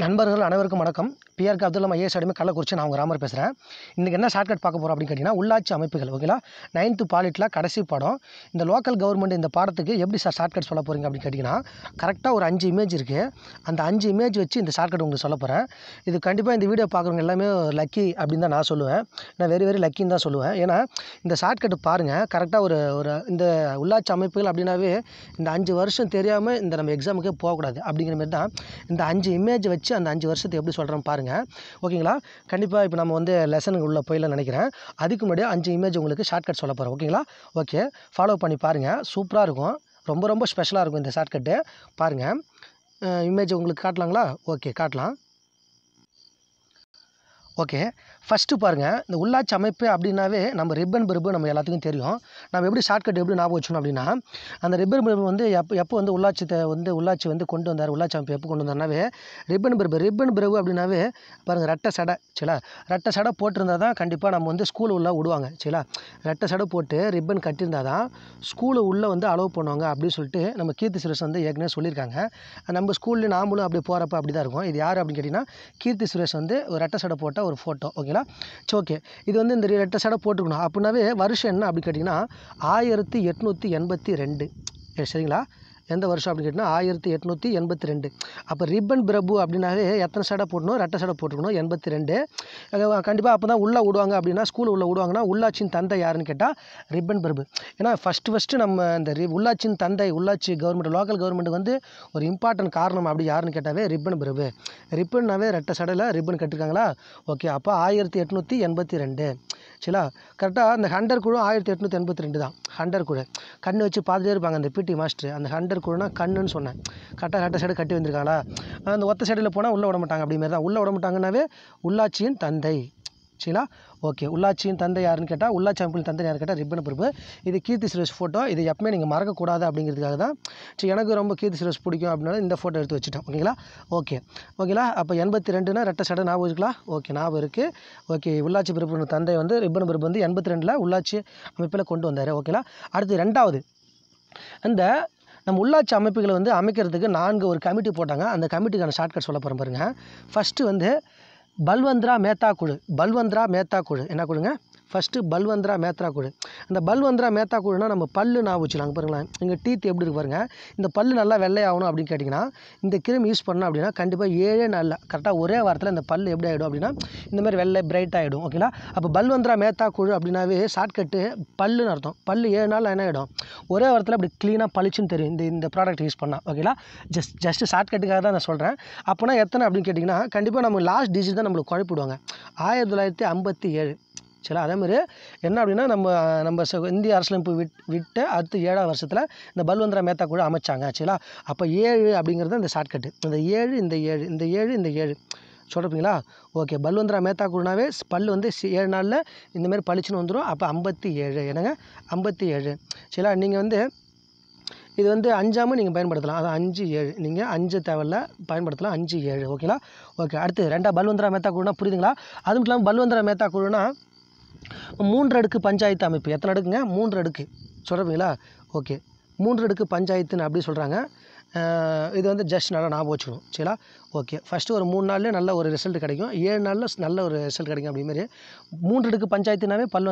நண்பர்கள் அனைவருக்கும் வணக்கம் பிஆர்கே அப்துல் மைஏ அடிமை கள்ளக்குறிச்சி நான் உங்கள் ராமர் பேசுகிறேன் இன்றைக்கி என்ன ஷார்ட்கட் பார்க்க போகிறோம் அப்படின்னு கேட்டிங்கன்னா உள்ளாட்சி அமைப்புகள் ஓகேங்களா நைன்த்து பாலிட்டில் கடைசி படம் இந்த லோக்கல் கவர்மெண்ட் இந்த பாடத்துக்கு எப்படி சார் ஷார்ட்கட் சொல்ல போகிறீங்க அப்படின்னு கேட்டிங்கன்னா கரெக்டாக ஒரு அஞ்சு இமேஜ் இருக்குது அந்த அஞ்சு இமேஜ் வச்சு இந்த ஷார்ட்கட் உங்களுக்கு சொல்ல போகிறேன் இது கண்டிப்பாக இந்த வீடியோ பார்க்குறவங்க எல்லாமே லக்கி அப்படின்னு தான் நான் சொல்லுவேன் நான் வெரி வெரி லக்கின்னு தான் சொல்லுவேன் ஏன்னா இந்த ஷார்ட்கட் பாருங்கள் கரெக்டாக ஒரு ஒரு இந்த உள்ளாட்சி அமைப்புகள் அப்படின்னாவே இந்த அஞ்சு வருஷம் தெரியாமல் இந்த நம்ம எக்ஸாமுக்கே போகக்கூடாது அப்படிங்கிற மாதிரி தான் இந்த அஞ்சு இமேஜ் வச்சு அந்த அஞ்சு வருஷத்தை எப்படி சொல்கிறோம் பாருங்கள் பாருங்கள் ஓகேங்களா கண்டிப்பாக இப்போ நம்ம வந்து லெசனுக்கு உள்ளே போயில நினைக்கிறேன் அதுக்கு முன்னாடி அஞ்சு இமேஜ் உங்களுக்கு ஷார்ட்கட் சொல்ல போகிறேன் ஓகேங்களா ஓகே ஃபாலோ பண்ணி பாருங்கள் சூப்பராக இருக்கும் ரொம்ப ரொம்ப ஸ்பெஷலாக இருக்கும் இந்த ஷார்ட்கட்டு பாருங்கள் இமேஜ் உங்களுக்கு காட்டலாங்களா ஓகே காட்டலாம் ஓகே ஃபஸ்ட்டு பாருங்கள் இந்த உள்ளாட்சி அமைப்பு அப்படின்னாவே நம்ம ரிப்பன் பிரபு நம்ம எல்லாத்துக்கும் தெரியும் நம்ம எப்படி ஷார்ட்கட் எப்படி ஞாபகம் வச்சோம் அப்படின்னா அந்த ரிப்பன் பெருப்பு வந்து எப்போ எப்போ வந்து உள்ளாட்சி வந்து உள்ளாட்சி வந்து கொண்டு வந்தார் உள்ளாட்சி அமைப்பு எப்போ கொண்டு வந்தார்னாவே ரிப்பன் பிரபு ரிப்பன் பெருவு அப்படின்னாவே பாருங்கள் ரெட்ட சடை சில ரெட்ட சடை போட்டிருந்தால் தான் கண்டிப்பாக நம்ம வந்து ஸ்கூலில் உள்ளே விடுவாங்க சரிங்களா ரெட்டை சடை போட்டு ரிப்பன் கட்டியிருந்தால் தான் ஸ்கூலு உள்ளே வந்து அலோவ் பண்ணுவாங்க அப்படின்னு சொல்லிட்டு நம்ம கீர்த்தி சுரேஷ் வந்து ஏற்கனவே சொல்லியிருக்காங்க நம்ம ஸ்கூல்லேயும் நாமளும் அப்படி போகிறப்ப அப்படி தான் இருக்கும் இது யார் அப்படின்னு கேட்டிங்கன்னா கீர்த்தி சுரேஷ் வந்து ஒரு ரெட்டை சடை போட்டால் ஒரு ஃபோட்டோ ஓகேங்களா சரி ஓகே இது வந்து இந்த லேட்டஸ்டாக போட்டுக்கணும் அப்படின்னாவே வருஷம் என்ன அப்படி கேட்டிங்கன்னா ஆயிரத்தி எட்நூற்றி எண்பத்தி ரெண்டு சரிங்களா எந்த வருஷம் அப்படின்னு கேட்டிங்கன்னா ஆயிரத்தி எட்நூற்றி எண்பத்தி ரெண்டு அப்போ ரிப்பன் பிரபு அப்படின்னாவே எத்தனை சடை போடணும் ரெட்டை சடை போட்டுக்கணும் எண்பத்தி ரெண்டு கண்டிப்பாக அப்போ தான் உள்ளே விடுவாங்க அப்படின்னா ஸ்கூலில் உள்ளே விடுவாங்கன்னா உள்ளாட்சியின் தந்தை யாருன்னு கேட்டால் ரிப்பன் பிரபு ஏன்னா ஃபஸ்ட்டு ஃபஸ்ட்டு நம்ம இந்த ரி உள்ளாட்சியின் தந்தை உள்ளாட்சி கவர்மெண்ட் லோக்கல் கவர்மெண்ட் வந்து ஒரு இம்பார்ட்டன்ட் காரணம் அப்படி யாருன்னு கேட்டாவே ரிப்பன் பிரபு ரிப்பன்னாவே ரெட்டை சடையில் ரிப்பன் கட்டிருக்காங்களா ஓகே அப்போ ஆயிரத்தி எட்நூற்றி எண்பத்தி ரெண்டு ஆச்சுங்களா கரெக்டாக அந்த ஹண்டர் குழு ஆயிரத்தி எட்நூற்றி எண்பத்தி ரெண்டு தான் ஹண்டர் குழு கண் வச்சு பார்த்துட்டே இருப்பாங்க அந்த பிடி மாஸ்டர் அந்த ஹண்டர் குழுனா கண்ணுன்னு சொன்னேன் கரெக்டாக கரெக்டாக சைடு கட்டி வந்திருக்காங்களா அந்த ஒத்த சைடில் போனால் உள்ளே விட மாட்டாங்க அப்படி தான் உள்ளே விட மாட்டாங்கன்னாவே உள்ளாட்சியின் தந்தை உள்ளாட்சினா ஓகே உள்ளாட்சியின் தந்தை யாருன்னு கேட்டால் உள்ளாட்சி அமைப்பின் தந்தை யாருன்னு கேட்டால் ரிப்பன் பிரபு இது கீர்த்தி சுரேஷ் ஃபோட்டோ இது எப்பவுமே நீங்கள் மறக்கக்கூடாது அப்படிங்கிறதுக்காக தான் சரி எனக்கு ரொம்ப கீர்த்தி சுரேஷ் பிடிக்கும் அப்படின்னா இந்த ஃபோட்டோ எடுத்து வச்சுட்டேன் ஓகேங்களா ஓகே ஓகேங்களா அப்போ எண்பத்தி ரெண்டுனா ரெட்ட சடை ஞாபகம் இருக்குங்களா ஓகே ஞாபகம் இருக்குது ஓகே உள்ளாட்சி பிரபு தந்தை வந்து ரிப்பன் பிரபு வந்து எண்பத்தி ரெண்டில் உள்ளாட்சி அமைப்பில் கொண்டு வந்தார் ஓகேங்களா அடுத்து ரெண்டாவது அந்த நம்ம உள்ளாட்சி அமைப்புகளை வந்து அமைக்கிறதுக்கு நான்கு ஒரு கமிட்டி போட்டாங்க அந்த கமிட்டிக்கான ஷார்ட்கட் சொல்ல போகிறேன் பாருங்கள் ஃபஸ்ட்டு வந்து பல்வந்த்ரா மேத்தா குழு பல்வந்த்ரா மேத்தா குழு என்ன குழுங்க ஃபஸ்ட்டு பல்வந்திரா மேத்ரா குழு அந்த பல்வந்திரா மேத்தா குழுனா நம்ம பல்லு நான் வச்சுக்கலாம் பாருங்களேன் எங்கள் டீத் எப்படி இருக்கு பாருங்கள் இந்த பல்லு நல்லா வெள்ளையாகணும் அப்படின்னு கேட்டிங்கன்னா இந்த கிரீம் யூஸ் பண்ணோம் அப்படின்னா கண்டிப்பாக ஏழே நாளில் கரெக்டாக ஒரே வாரத்தில் இந்த பல் எப்படி ஆகிடும் அப்படின்னா இந்த மாதிரி வெள்ளை பிரைட் ஆகிடும் ஓகேங்களா அப்போ பல்வந்திரா மேத்தா குழு அப்படின்னாவே ஷார்ட்கட்டு பல்லுன்னு அர்த்தம் பல்லு ஏழு நாளில் என்ன ஆகிடும் ஒரே வாரத்தில் அப்படி க்ளீனாக பளிச்சுன்னு தெரியும் இந்த இந்த ப்ராடக்ட் யூஸ் பண்ணால் ஓகேங்களா ஜஸ்ட் ஜஸ்ட்டு ஷார்ட்கட்டுக்காக தான் நான் சொல்கிறேன் அப்போனா எத்தனை அப்படின்னு கேட்டிங்கன்னா கண்டிப்பாக நம்ம லாஸ்ட் டிஜிட் தான் நம்மளுக்கு குழப்பிடுவாங்க ஆயிரத்தி தொள்ளாயிரத்தி ஐம்பத்தி ஏழு சரிங்களா அதேமாதிரி என்ன அப்படின்னா நம்ம நம்ம இந்திய அரசியலமைப்பு விட் விட்ட அடுத்து ஏழாம் வருஷத்தில் இந்த பல்வந்திரா மேத்தா குழு அமைச்சாங்க சரிங்களா அப்போ ஏழு அப்படிங்கிறது அந்த ஷார்ட்கட்டு இந்த ஏழு இந்த ஏழு இந்த ஏழு இந்த ஏழு சொல்கிறப்பீங்களா ஓகே பல்வந்திரா மேத்தா குழுனாவே பல் வந்து ஏழு நாளில் இந்தமாரி பளிச்சுன்னு வந்துடும் அப்போ ஐம்பத்தி ஏழு என்னங்க ஐம்பத்தி ஏழு சரிங்களா நீங்கள் வந்து இது வந்து அஞ்சாமல் நீங்கள் பயன்படுத்தலாம் அது அஞ்சு ஏழு நீங்கள் அஞ்சு தேவையில்ல பயன்படுத்தலாம் அஞ்சு ஏழு ஓகேங்களா ஓகே அடுத்து ரெண்டா பல்வந்திரா மேத்தா குழுனா புரியுதுங்களா அது மட்டும் இல்லாமல் பல்வந்திரா மேத்தா குழுனா மூன்று அடுக்கு பஞ்சாயத்து அமைப்பு எத்தனை அடுக்குங்க மூன்று அடுக்கு சொல்கிறீங்களா ஓகே மூன்று அடுக்கு பஞ்சாயத்துன்னு அப்படி சொல்கிறாங்க இது வந்து ஜஸ்ட் நல்லா ஞாபகம் வச்சுக்கணும் சரிங்களா ஓகே ஃபஸ்ட்டு ஒரு மூணு நாள்லேயே நல்ல ஒரு ரிசல்ட் கிடைக்கும் ஏழு நாளில் நல்ல ஒரு ரிசல்ட் கிடைக்கும் அப்படிமாரி மூன்று அடுக்கு பஞ்சாயத்துனாவே பல்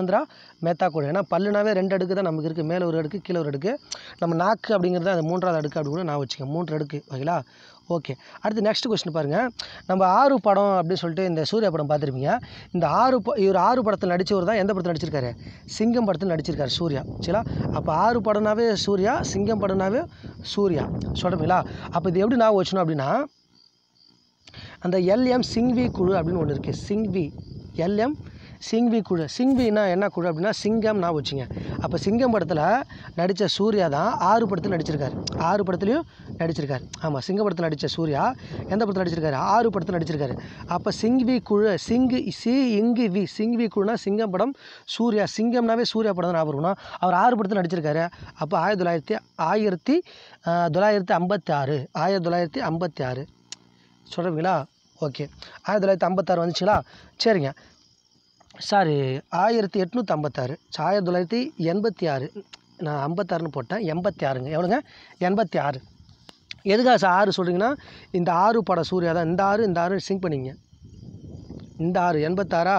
மேத்தா கூட ஏன்னா பல்லுனாவே ரெண்டு அடுக்கு தான் நமக்கு இருக்குது மேலே ஒரு அடுக்கு கீழே ஒரு அடுக்கு நம்ம நாக்கு அப்படிங்கிறது அது மூன்றாவது அடுக்கு அப்படின்னு நான் வச்சுக்கேன் மூன்று அடுக்கு ஓகேங்களா ஓகே அடுத்து நெக்ஸ்ட் கொஸ்டின் பாருங்கள் நம்ம ஆறு படம் அப்படின்னு சொல்லிட்டு இந்த சூர்யா படம் பார்த்துருப்பீங்க இந்த ஆறு இவர் ஆறு படத்தில் நடித்தவர் தான் எந்த படத்தில் நடிச்சிருக்காரு சிங்கம் படத்தில் நடிச்சிருக்காரு சூர்யா சரிங்களா அப்போ ஆறு படம்னாவே சூர்யா சிங்கம் படம்னாவே சூர்யா சொல்கிறீங்களா அப்போ இது எப்படி நான் வச்சணும் அப்படின்னா அந்த எல்எம் சிங்வி குழு அப்படின்னு ஒன்று இருக்குது சிங்வி எல்எம் சிங்வி குழு சிங்வினா என்ன குழு அப்படின்னா சிங்கம் நான் வச்சுங்க அப்போ சிங்கம் படத்தில் நடித்த சூர்யா தான் ஆறு படத்தில் நடிச்சிருக்காரு ஆறு படத்துலையும் நடிச்சிருக்காரு ஆமாம் சிங்க படத்தில் நடித்த சூர்யா எந்த படத்தில் நடிச்சிருக்காரு ஆறு படத்தில் நடிச்சிருக்காரு அப்போ சிங்வி குழு சிங்கு சி இங்கு வி சிங்வி குழுனா சிங்கம் படம் சூர்யா சிங்கம்னாவே சூர்யா படம் தான் ஞாபகம்னா அவர் ஆறு படத்தில் நடிச்சிருக்காரு அப்போ ஆயிரத்தி தொள்ளாயிரத்தி ஆயிரத்தி தொள்ளாயிரத்தி ஐம்பத்தி ஆறு ஆயிரத்தி தொள்ளாயிரத்தி ஐம்பத்தி ஆறு சொல்கிறீங்களா ஓகே ஆயிரத்தி தொள்ளாயிரத்தி ஐம்பத்தாறு வந்துச்சுங்களா சரிங்க சாரி ஆயிரத்தி எட்நூற்றி ஐம்பத்தாறு ஆயிரத்தி தொள்ளாயிரத்தி எண்பத்தி ஆறு நான் ஐம்பத்தாறுன்னு போட்டேன் எண்பத்தி ஆறுங்க எவ்வளோங்க எண்பத்தி ஆறு எதுக்காக சார் ஆறு சொல்கிறீங்கன்னா இந்த ஆறு படம் சூர்யா தான் இந்த ஆறு இந்த ஆறு சிங்க் பண்ணிங்க இந்த ஆறு எண்பத்தாறா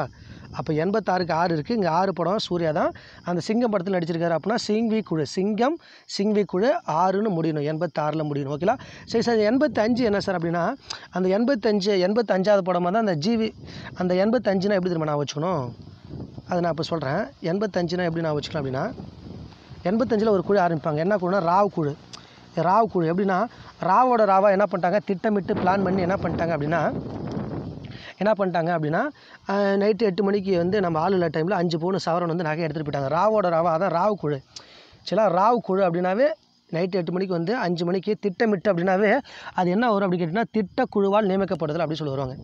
அப்போ எண்பத்தாறுக்கு ஆறு இருக்குது இங்கே ஆறு படம் சூர்யா தான் அந்த சிங்கம் படத்தில் நடிச்சிருக்காரு அப்படின்னா சிங்வி குழு சிங்கம் சிங்வி குழு ஆறுன்னு முடியணும் எண்பத்தாறில் முடியணும் ஓகேலா சரி சார் எண்பத்தஞ்சு என்ன சார் அப்படின்னா அந்த எண்பத்தஞ்சு எண்பத்தஞ்சாவது படமாக தான் அந்த ஜிவி அந்த எண்பத்தஞ்சுனா எப்படி திரும்ப நான் வச்சுக்கணும் அதை நான் இப்போ சொல்கிறேன் எண்பத்தஞ்சுனா எப்படி நான் வச்சுக்கணும் அப்படின்னா எண்பத்தஞ்சில் ஒரு குழு ஆரம்பிப்பாங்க என்ன குழுனா ராவ் குழு ராவ் குழு எப்படின்னா ராவோட ராவாக என்ன பண்ணிட்டாங்க திட்டமிட்டு பிளான் பண்ணி என்ன பண்ணிட்டாங்க அப்படின்னா என்ன பண்ணிட்டாங்க அப்படின்னா நைட்டு எட்டு மணிக்கு வந்து நம்ம ஆள் இல்லா டைமில் அஞ்சு பவுன் சவரன் வந்து நகை எடுத்துகிட்டு போயிட்டாங்க ராவோட ராவா அதான் ராவு குழு சில ராவு குழு அப்படின்னாவே நைட்டு எட்டு மணிக்கு வந்து அஞ்சு மணிக்கு திட்டமிட்டு அப்படின்னாவே அது என்ன வரும் அப்படின்னு கேட்டிங்கன்னா திட்டக்குழுவால் நியமிக்கப்படுதல் அப்படின்னு சொல்லி வருவாங்க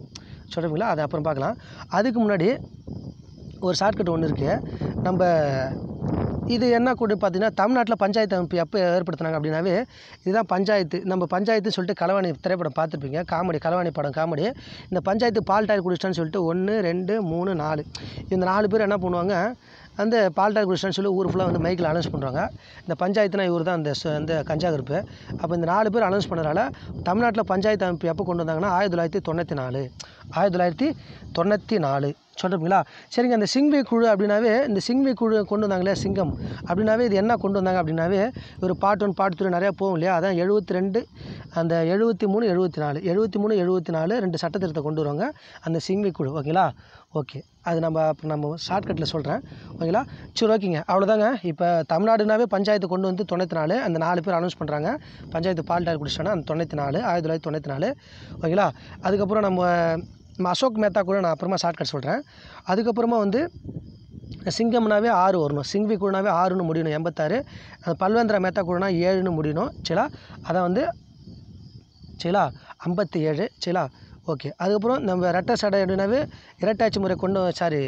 சொல்கிறீங்களா அதை அப்புறம் பார்க்கலாம் அதுக்கு முன்னாடி ஒரு ஷார்ட்கட் ஒன்று இருக்குது நம்ம இது என்ன கூட பார்த்தீங்கன்னா தமிழ்நாட்டில் பஞ்சாயத்து அமைப்பு எப்போ ஏற்படுத்தினாங்க அப்படின்னாவே இதுதான் பஞ்சாயத்து நம்ம பஞ்சாயத்து சொல்லிட்டு கலவாணி திரைப்படம் பார்த்துருப்பீங்க காமெடி கலவாணி படம் காமெடி இந்த பஞ்சாயத்து பால் டாய் குடிச்சிட்டான்னு சொல்லிட்டு ஒன்று ரெண்டு மூணு நாலு இந்த நாலு பேர் என்ன பண்ணுவாங்க அந்த பால்டார் கிருஷ்ணன் சொல்லி ஊர் ஃபுல்லாக வந்து மைக்கில் அனௌன்ஸ் பண்ணுறாங்க இந்த பஞ்சாயத்துனா இவர் தான் அந்த அந்த கஞ்சா கருப்பு அப்போ இந்த நாலு பேர் அனௌன்ஸ் பண்ணுறதால தமிழ்நாட்டில் பஞ்சாயத்து அமைப்பு எப்போ கொண்டு வந்தாங்கன்னா ஆயிரத்தி தொள்ளாயிரத்தி தொண்ணூற்றி நாலு ஆயிரத்தி தொள்ளாயிரத்தி தொண்ணூற்றி நாலு சொல்கிறீங்களா சரிங்க அந்த சிங்வி குழு அப்படின்னாவே இந்த சிங்வி குழு கொண்டு வந்தாங்களே சிங்கம் அப்படின்னாவே இது என்ன கொண்டு வந்தாங்க அப்படின்னாவே ஒரு பாட்டு ஒன் பார்ட் த்ரீ நிறையா போகும் இல்லையா அதான் எழுபத்தி ரெண்டு அந்த எழுபத்தி மூணு எழுபத்தி நாலு எழுபத்தி மூணு எழுபத்தி நாலு ரெண்டு சட்டத்திட்டத்தை கொண்டு வருவாங்க அந்த சிங்வி குழு ஓகேங்களா ஓகே அது நம்ம அப்போ நம்ம ஷார்ட்கட்டில் சொல்கிறேன் ஓகேங்களா சரி ஓகேங்க அவ்வளோதாங்க இப்போ தமிழ்நாடுனாவே பஞ்சாயத்து கொண்டு வந்து தொண்ணூற்றி நாலு அந்த நாலு பேர் அனௌன்ஸ் பண்ணுறாங்க பஞ்சாயத்து பால்டார் குடிச்சோன்னா அந்த தொண்ணூற்றி நாலு ஆயிரத்தி தொள்ளாயிரத்தி தொண்ணூற்றி நாலு ஓகேங்களா அதுக்கப்புறம் நம்ம நம்ம அசோக் மேத்தா கூட நான் அப்புறமா ஷார்ட்கட் சொல்கிறேன் அதுக்கப்புறமா வந்து சிங்கம்னாவே ஆறு வரணும் சிங்வி கூடனாவே ஆறுன்னு முடியணும் எண்பத்தாறு பல்வேந்திரா மேத்தா கூடனா ஏழுன்னு முடியணும் சிலா அதை வந்து சரிங்களா ஐம்பத்தி ஏழு சிலா ஓகே அதுக்கப்புறம் நம்ம ரெட்டை சடை அப்படின்னாவே இரட்டாட்சி முறை கொண்டு சாரி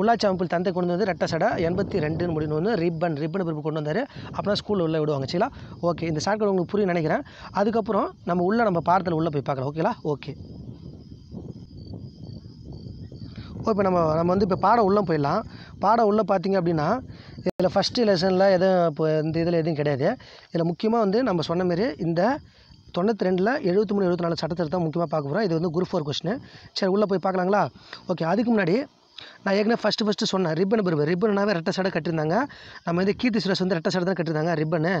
உள்ளாட்சி அமைப்பில் தந்தை கொண்டு வந்து ரெட்ட சடை எண்பத்தி ரெண்டுன்னு முடியும் வந்து ரிப்பன் ரிப்பன் பிறப்பு கொண்டு வந்தார் அப்படின்னா ஸ்கூலில் உள்ளே விடுவாங்க சரிங்களா ஓகே இந்த சாட்கள் உங்களுக்கு புரிய நினைக்கிறேன் அதுக்கப்புறம் நம்ம உள்ளே நம்ம பாடத்தில் உள்ளே போய் பார்க்கலாம் ஓகேங்களா ஓகே இப்போ நம்ம நம்ம வந்து இப்போ பாடம் உள்ளே போயிடலாம் பாடம் உள்ளே பார்த்திங்க அப்படின்னா இதில் ஃபஸ்ட்டு லெசனில் எதுவும் இப்போ இந்த இதில் எதுவும் கிடையாது இதில் முக்கியமாக வந்து நம்ம சொன்ன மாரி இந்த தொண்ணூற்றி ரெண்டில் எழுபத்தி மூணு எழுபத்தி நாலு சட்டத்தை தான் முக்கியமாக பார்க்க போகிறோம் இது வந்து குரூப் ஃபோர் கொஸ்டின் சரி உள்ளே போய் பார்க்கலாங்களா ஓகே அதுக்கு முன்னாடி நான் ஏற்கனவே ஃபஸ்ட்டு ஃபஸ்ட்டு சொன்னேன் ரிப்பன் பருவ ரிப்பனாவே ரெட்டை சடை கட்டியிருந்தாங்க நம்ம வந்து கீர்த்தி சுரேஷ் வந்து ரெட்டை சடை தான் கட்டியிருந்தாங்க ரிப்பனு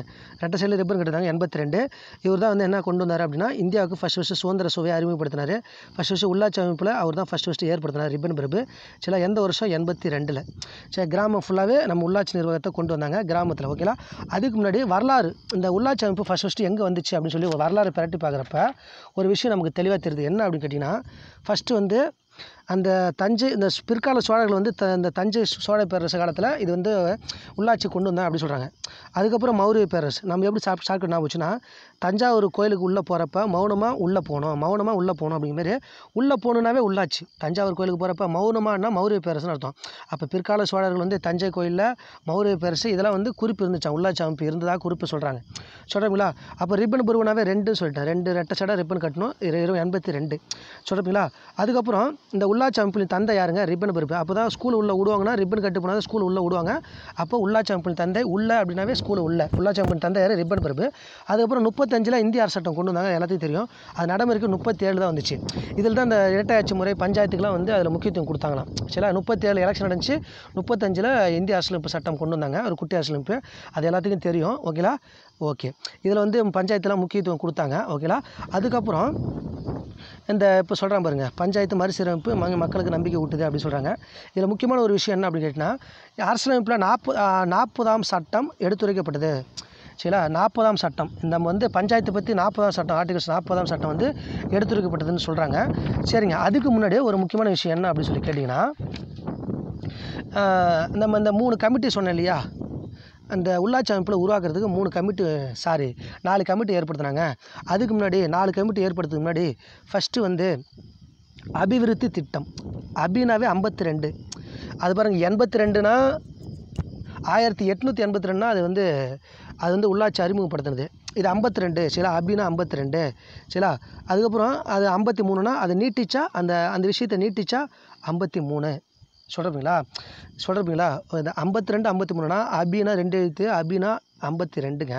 ரெட்டை சைடில் ரிப்பன் கட்டிருந்தாங்க எண்பத்தி ரெண்டு இவர் தான் வந்து என்ன கொண்டு வந்தார் அப்படின்னா இந்தியாவுக்கு ஃபஸ்ட் ஃபஸ்ட்டு சுதந்திர சுவையை அறிமுகப்படுத்தினார் ஃபஸ்ட் ஃபஸ்ட்டு உள்ளாட்சி அமைப்பில் அவர் தான் ஃபஸ்ட் ஃபஸ்ட்டு ஏற்படுத்தினார் ரிப்பன் பருப்பு சில எந்த வருஷம் எண்பத்தி ரெண்டில் சரி கிராமம் ஃபுல்லாகவே நம்ம உள்ளாட்சி நிர்வாகத்தை கொண்டு வந்தாங்க கிராமத்தில் ஓகேலா அதுக்கு முன்னாடி வரலாறு இந்த உள்ளாட்சி அமைப்பு ஃபஸ்ட் ஃபஸ்ட்டு எங்கே வந்துச்சு அப்படின்னு சொல்லி ஒரு வரலாறு பரட்டி பார்க்குறப்ப ஒரு விஷயம் நமக்கு தெளிவாக தெரியுது என்ன அப்படின்னு கேட்டிங்கன்னா ஃபஸ்ட்டு வந்து அந்த தஞ்சை இந்த பிற்கால சோழர்கள் வந்து த இந்த தஞ்சை சோழ பேரரசு காலத்தில் இது வந்து உள்ளாட்சி கொண்டு வந்தேன் அப்படி சொல்கிறாங்க அதுக்கப்புறம் மௌரிய பேரரசு நம்ம எப்படி சாப்பிட் சாப்பிட்டு நான் வச்சுன்னா தஞ்சாவூர் கோயிலுக்கு உள்ளே போகிறப்ப மௌனமாக உள்ளே போகணும் மௌனமாக உள்ளே போகணும் அப்படிங்கிற மாதிரி உள்ளே போகணுன்னாவே உள்ளாட்சி தஞ்சாவூர் கோயிலுக்கு போகிறப்ப மௌனமானா மௌரிய பேரரசுன்னு அர்த்தம் அப்போ பிற்கால சோழர்கள் வந்து தஞ்சை கோயிலில் மௌரிய பேரரசு இதெல்லாம் வந்து குறிப்பு இருந்துச்சான் உள்ளாட்சி அமைப்பு இருந்ததாக குறிப்பு சொல்கிறாங்க சொல்கிறீங்களா அப்போ ரிப்பன் புருவனாவே ரெண்டுன்னு சொல்லிட்டேன் ரெண்டு ரெட்டை சடை ரிப்பன் கட்டணும் இரு எண்பத்தி ரெண்டு சொல்கிறீங்களா அதுக்கப்புறம் இந்த உள்ள உள்ளாட்சி அமைப்பில் தந்தை யாருங்க ரிப்பன் பருப்பு அப்போ தான் ஸ்கூல் உள்ளே விடுவாங்கன்னா ரிப்பன் கட்டு போனால் ஸ்கூல் உள்ளே விடுவாங்க அப்போ உள்ளாட்சி அமைப்பில் தந்தை உள்ள அப்படின்னாவே ஸ்கூல் உள்ள உள்ளாட்சி அமைப்பில் தந்தை யார் ரிப்பன் பருப்பு அதுக்கப்புறம் முப்பத்தஞ்சில் இந்திய அரசு சட்டம் கொண்டு வந்தாங்க எல்லாத்தையும் தெரியும் அது நடைமுறைக்கு முப்பத்தேழு தான் வந்துச்சு இதில் தான் அந்த இரட்டையாட்சி முறை பஞ்சாயத்துக்குலாம் வந்து அதில் முக்கியத்துவம் கொடுத்தாங்களாம் சில முப்பத்தேழு எலெக்ஷன் நடந்துச்சு முப்பத்தஞ்சில் இந்திய அரசியலமைப்பு சட்டம் கொண்டு வந்தாங்க ஒரு குட்டி அரசியலமைப்பு அது எல்லாத்துக்கும் தெரியும் ஓகேங்களா ஓகே இதில் வந்து பஞ்சாயத்துலாம் முக்கியத்துவம் கொடுத்தாங்க ஓகேங்களா அதுக்கப்புறம் இந்த இப்போ சொல்கிறாங்க பாருங்கள் பஞ்சாயத்து மறுசீரமைப்பு மங்க மக்களுக்கு நம்பிக்கை ஊட்டுது அப்படின்னு சொல்கிறாங்க இதில் முக்கியமான ஒரு விஷயம் என்ன அப்படின்னு கேட்டிங்கன்னா அரசியலமைப்பில் நாற்பது நாற்பதாம் சட்டம் எடுத்துரைக்கப்பட்டது சரிங்களா நாற்பதாம் சட்டம் நம்ம வந்து பஞ்சாயத்தை பற்றி நாற்பதாம் சட்டம் ஆர்டிகல்ஸ் நாற்பதாம் சட்டம் வந்து எடுத்துரைக்கப்பட்டதுன்னு சொல்கிறாங்க சரிங்க அதுக்கு முன்னாடி ஒரு முக்கியமான விஷயம் என்ன அப்படின்னு சொல்லி கேட்டிங்கன்னா நம்ம இந்த மூணு கமிட்டி சொன்னேன் இல்லையா அந்த உள்ளாட்சி அமைப்பில் உருவாக்குறதுக்கு மூணு கமிட்டி சாரி நாலு கமிட்டி ஏற்படுத்தினாங்க அதுக்கு முன்னாடி நாலு கமிட்டி ஏற்படுத்துக்கு முன்னாடி ஃபஸ்ட்டு வந்து அபிவிருத்தி திட்டம் அபினாவே ஐம்பத்தி ரெண்டு அது பாருங்கள் எண்பத்தி ரெண்டுனா ஆயிரத்தி எட்நூற்றி எண்பத்தி ரெண்டுனா அது வந்து அது வந்து உள்ளாட்சி அறிமுகப்படுத்துனது இது ஐம்பத்தி ரெண்டு சில அபினா ஐம்பத்தி ரெண்டு சில அதுக்கப்புறம் அது ஐம்பத்தி மூணுனா அதை நீட்டிச்சா அந்த அந்த விஷயத்தை நீட்டிச்சா ஐம்பத்தி மூணு சொல்கிறேன் பார்த்திங்களா இந்த ஐம்பத்தி ரெண்டு ஐம்பத்தி மூணுனா அபினா ரெண்டு எழுத்து அபினா ஐம்பத்தி ரெண்டுங்க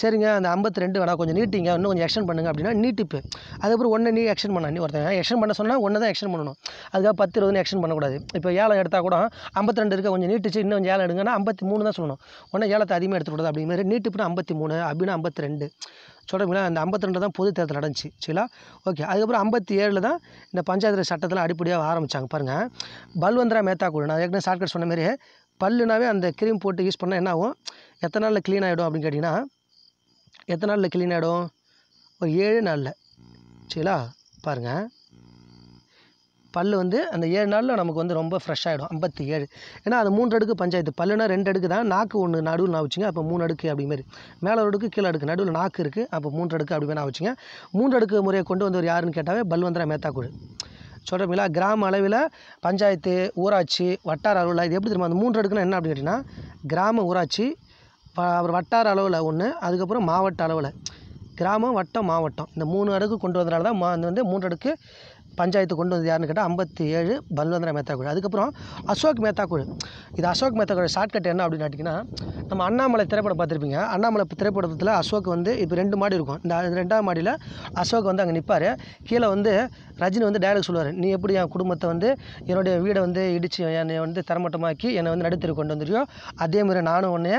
சரிங்க அந்த ஐம்பத்தி ரெண்டு வேணா கொஞ்சம் நீட்டிங்க இன்னும் கொஞ்சம் எக்ஷன் பண்ணுங்க அப்படின்னா நீட்டிப்பு அதுக்கப்புறம் ஒன்று நீ எக்ஷன் பண்ண நீ ஒருத்தங்க எக்ஷன் பண்ண சொன்னால் ஒன்று தான் எக்ஷன் பண்ணணும் அதுக்காக பத்து இருபது எக்ஷன் பண்ணக்கூடாது இப்போ ஏழை எடுத்தால் கூட ஐம்பத்தி ரெண்டு இருக்க கொஞ்சம் நீட்டிச்சு இன்னும் கொஞ்சம் ஏழை எடுங்கன்னா ஐம்பத்தி மூணு தான் சொல்லணும் ஒன்றும் ஏழத்தை அதிகமாக எடுத்துக்கூடாது அப்படிங்கிற நீட்டிப்புனா ஐம்பத்தி மூணு அப்படின்னா ஐம்பத்தி ரெண்டு சொல்கிறீங்களா அந்த ஐம்பத்தி ரெண்டு தான் பொது தேர்தல் நடந்துச்சு சரிங்களா ஓகே அதுக்கப்புறம் ஐம்பத்தி ஏழில் தான் இந்த பஞ்சாயத்து சட்டத்தில் அடிப்படையாக ஆரம்பித்தாங்க பாருங்கள் பல்வந்தரா மேத்தா குழு நான் ஏற்கனவே ஷார்ட்கட் சொன்ன மாதிரி பல்லுனாவே அந்த க்ரீம் போட்டு யூஸ் பண்ணால் என்ன ஆகும் எத்தனை நாளில் க்ளீன் ஆகிடும் அப்படின்னு கேட்டிங்கன்னா எத்தனை நாளில் க்ளீன் ஆகிடும் ஒரு ஏழு நாளில் சரிங்களா பாருங்கள் பல் வந்து அந்த ஏழு நாளில் நமக்கு வந்து ரொம்ப ஃப்ரெஷ் ஆகிடும் ஐம்பத்தி ஏழு ஏன்னா அது மூன்று அடுக்கு பஞ்சாயத்து பல்லுனா ரெண்டு அடுக்கு தான் நாக்கு ஒன்று நடுவில் நான் வச்சுங்க அப்போ மூணு அடுக்கு அப்படிமாரி மேலே ஒரு அடுக்கு கீழே அடுக்கு நடுவில் நாக்கு இருக்குது அப்போ மூன்று அடுக்கு அப்படி மாதிரி நான் வச்சுங்க மூன்று அடுக்கு முறையை கொண்டு வந்து ஒரு யாருன்னு கேட்டாவே பல் பல்வந்திரா மேத்தா குழு சொல்கிறீங்களா கிராம அளவில் பஞ்சாயத்து ஊராட்சி வட்டார அளவில் இது எப்படி தெரியுமா அந்த மூன்று அடுக்குன்னா என்ன அப்படின்னு கேட்டிங்கன்னா கிராம ஊராட்சி அப்புறம் வட்டார அளவில் ஒன்று அதுக்கப்புறம் மாவட்ட அளவில் கிராமம் வட்டம் மாவட்டம் இந்த மூணு அடுக்கு கொண்டு வந்ததுனால தான் மா வந்து மூன்று அடுக்கு பஞ்சாயத்து கொண்டு வந்தது யாருன்னு கேட்டால் ஐம்பத்தி ஏழு பல்வந்திர மேத்தா குழு அதுக்கப்புறம் அசோக் மேத்தா குழு இது அசோக் மேத்தா குழு ஷார்ட்கட் என்ன அப்படின்னு கேட்டிங்கன்னா நம்ம அண்ணாமலை திரைப்படம் பார்த்துருப்பீங்க அண்ணாமலை திரைப்படத்தில் அசோக் வந்து இப்போ ரெண்டு மாடி இருக்கும் இந்த ரெண்டாம் மாடியில் அசோக் வந்து அங்கே நிற்பார் கீழே வந்து ரஜினி வந்து டைலாக் சொல்லுவார் நீ எப்படி என் குடும்பத்தை வந்து என்னுடைய வீடை வந்து இடித்து என்னை வந்து தரமட்டமாக்கி என்னை வந்து நடுத்தரு கொண்டு அதே அதேமாதிரி நானும் உன்னைய